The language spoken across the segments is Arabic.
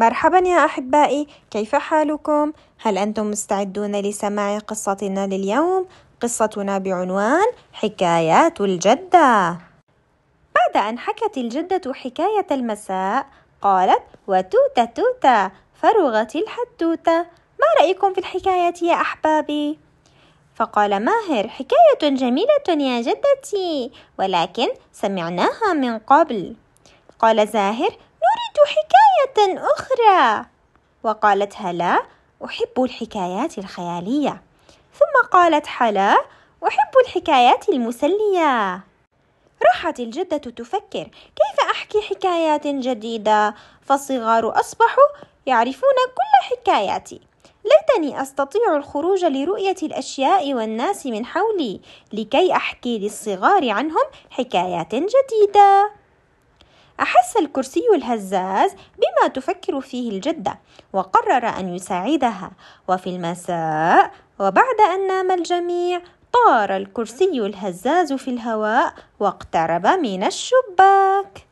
مرحبا يا أحبائي كيف حالكم؟ هل أنتم مستعدون لسماع قصتنا لليوم؟ قصتنا بعنوان حكايات الجدة بعد أن حكت الجدة حكاية المساء قالت وتوتة توتة فرغت الحتوتة ما رأيكم في الحكاية يا أحبابي؟ فقال ماهر حكاية جميلة يا جدتي ولكن سمعناها من قبل قال زاهر أريد حكاية أخرى وقالت هلا أحب الحكايات الخيالية ثم قالت حلا أحب الحكايات المسلية راحت الجدة تفكر كيف أحكي حكايات جديدة فالصغار أصبحوا يعرفون كل حكاياتي ليتني أستطيع الخروج لرؤية الأشياء والناس من حولي لكي أحكي للصغار عنهم حكايات جديدة أحس الكرسي الهزاز بما تفكر فيه الجدة وقرر أن يساعدها وفي المساء وبعد أن نام الجميع طار الكرسي الهزاز في الهواء واقترب من الشباك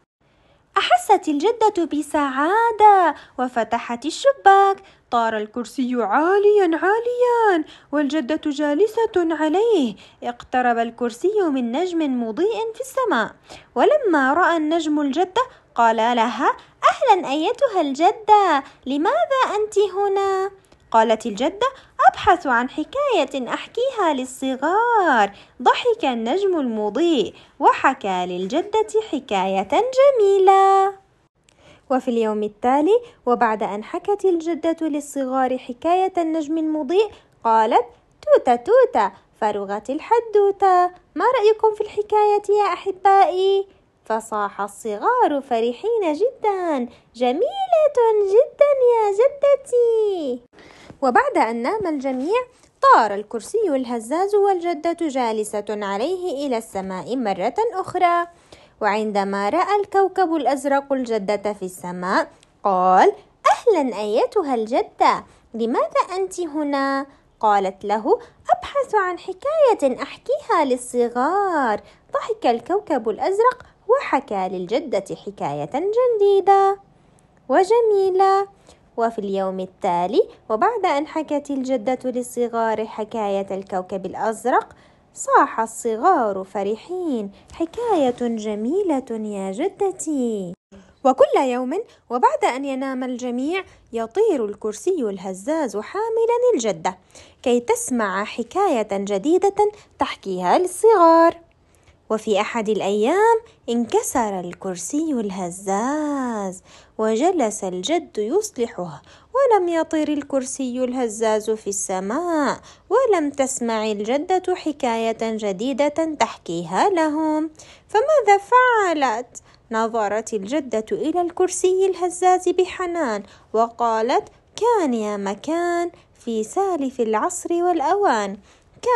أحست الجدة بسعادة وفتحت الشباك طار الكرسي عاليا عاليا والجدة جالسة عليه اقترب الكرسي من نجم مضيء في السماء ولما رأى النجم الجدة قال لها أهلا أيتها الجدة لماذا أنت هنا؟ قالت الجدة أبحث عن حكاية أحكيها للصغار ضحك النجم المضيء وحكى للجدة حكاية جميلة وفي اليوم التالي وبعد أن حكت الجدة للصغار حكاية النجم المضيء قالت توتة توتة فرغت الحدوتة ما رأيكم في الحكاية يا أحبائي؟ فصاح الصغار فرحين جدا جميلة جدا يا جدتي وبعد أن نام الجميع طار الكرسي الهزاز والجدة جالسة عليه إلى السماء مرة أخرى وعندما رأى الكوكب الأزرق الجدة في السماء قال أهلا أيتها الجدة لماذا أنت هنا؟ قالت له أبحث عن حكاية أحكيها للصغار ضحك الكوكب الأزرق وحكى للجدة حكاية جديدة وجميلة وفي اليوم التالي وبعد أن حكت الجدة للصغار حكاية الكوكب الأزرق صاح الصغار فرحين حكاية جميلة يا جدتي وكل يوم وبعد أن ينام الجميع يطير الكرسي الهزاز حاملا الجدة كي تسمع حكاية جديدة تحكيها للصغار وفي أحد الأيام انكسر الكرسي الهزاز وجلس الجد يصلحه ولم يطير الكرسي الهزاز في السماء ولم تسمع الجدة حكاية جديدة تحكيها لهم فماذا فعلت؟ نظرت الجدة إلى الكرسي الهزاز بحنان وقالت كان يا مكان في سالف العصر والأوان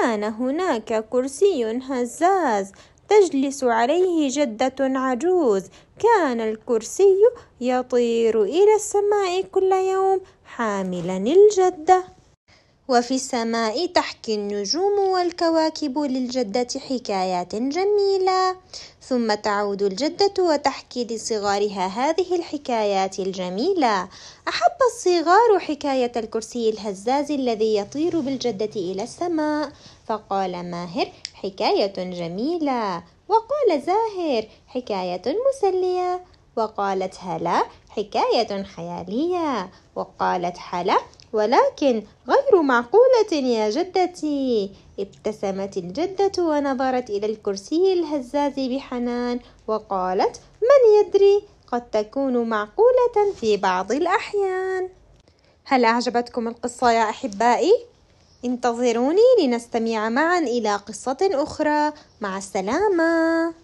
كان هناك كرسي هزاز تجلس عليه جدة عجوز كان الكرسي يطير إلى السماء كل يوم حاملا الجدة وفي السماء تحكي النجوم والكواكب للجدة حكايات جميلة ثم تعود الجدة وتحكي لصغارها هذه الحكايات الجميلة أحب الصغار حكاية الكرسي الهزاز الذي يطير بالجدة إلى السماء فقال ماهر حكاية جميلة وقال زاهر حكاية مسلية وقالت هلا حكاية خيالية وقالت حلا ولكن غير معقولة يا جدتي ابتسمت الجدة ونظرت إلى الكرسي الهزاز بحنان وقالت من يدري قد تكون معقولة في بعض الأحيان هل أعجبتكم القصة يا أحبائي؟ انتظروني لنستمع معا إلى قصة أخرى مع السلامة